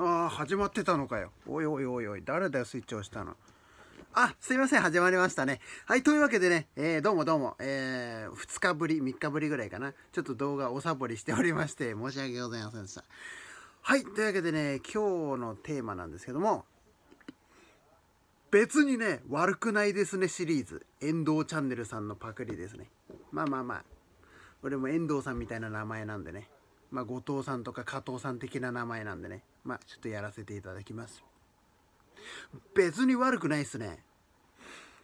ああ、始まってたのかよ。おいおいおいおい、誰だよ、スイッチ押したの。あ、すいません、始まりましたね。はい、というわけでね、えー、どうもどうも、えー、2日ぶり、3日ぶりぐらいかな。ちょっと動画おサボりしておりまして、申し訳ございませんでした。はい、というわけでね、今日のテーマなんですけども、別にね、悪くないですねシリーズ。遠藤チャンネルさんのパクリですね。まあまあまあ、俺も遠藤さんみたいな名前なんでね。まあ、後藤さんとか加藤さん的な名前なんでね。まあちょっとやらせていただきます別に悪くないっすね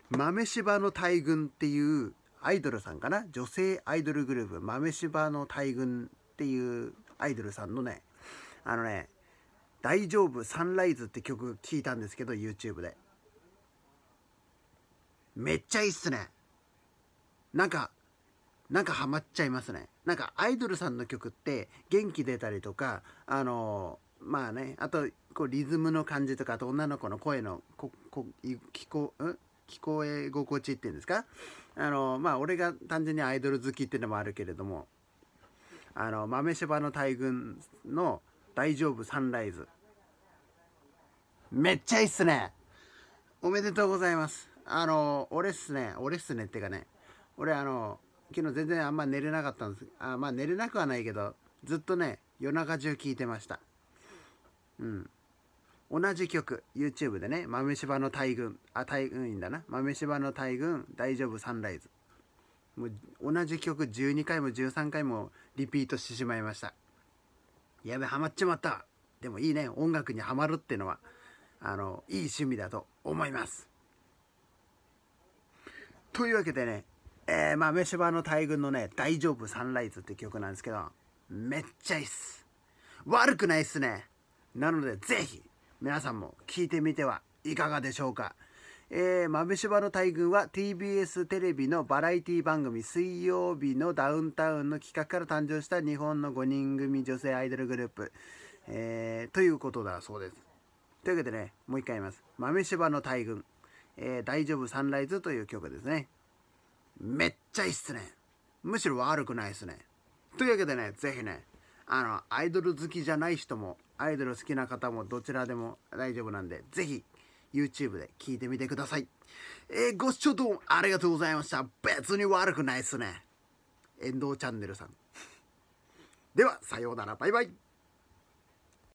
豆柴の大群っていうアイドルさんかな女性アイドルグループ豆柴の大群っていうアイドルさんのねあのね「大丈夫サンライズ」って曲聴いたんですけど YouTube でめっちゃいいっすねなんかなんかハマっちゃいますねなんかアイドルさんの曲って元気出たりとかあのーまあねあとこうリズムの感じとかあと女の子の声のここ聞こん聞こえ心地っていうんですかあのまあ俺が単純にアイドル好きっていうのもあるけれどもあの豆柴の大群の「大丈夫サンライズ」めっちゃいいっすねおめでとうございますあの俺っすね俺っすねってかね俺あの昨日全然あんま寝れなかったんですあまあ寝れなくはないけどずっとね夜中中聞いてましたうん。同じ曲、YouTube でね、豆柴の大群、あ、大群員だな。豆柴の大群、大丈夫サンライズ。もう同じ曲12回も13回もリピートしてしまいました。やべ、ハマっちまった。でもいいね、音楽にハマるってのは、あの、いい趣味だと思います。というわけでね、えー、豆柴の大群のね、大丈夫サンライズって曲なんですけど、めっちゃいいっす。悪くないっすね。なのでぜひ皆さんも聞いてみてはいかがでしょうか。えー、豆柴の大群は TBS テレビのバラエティ番組「水曜日のダウンタウン」の企画から誕生した日本の5人組女性アイドルグループ、えー、ということだそうです。というわけでねもう一回言います「豆柴の大群、えー、大丈夫サンライズ」という曲ですね。めっちゃいいっすね。むしろ悪くないっすね。というわけでね、ぜひね、あのアイドル好きじゃない人もアイドル好きな方もどちらでも大丈夫なんで是非 YouTube で聞いてみてください、えー、ご視聴どうもありがとうございました別に悪くないっすね遠藤チャンネルさんではさようならバイバイ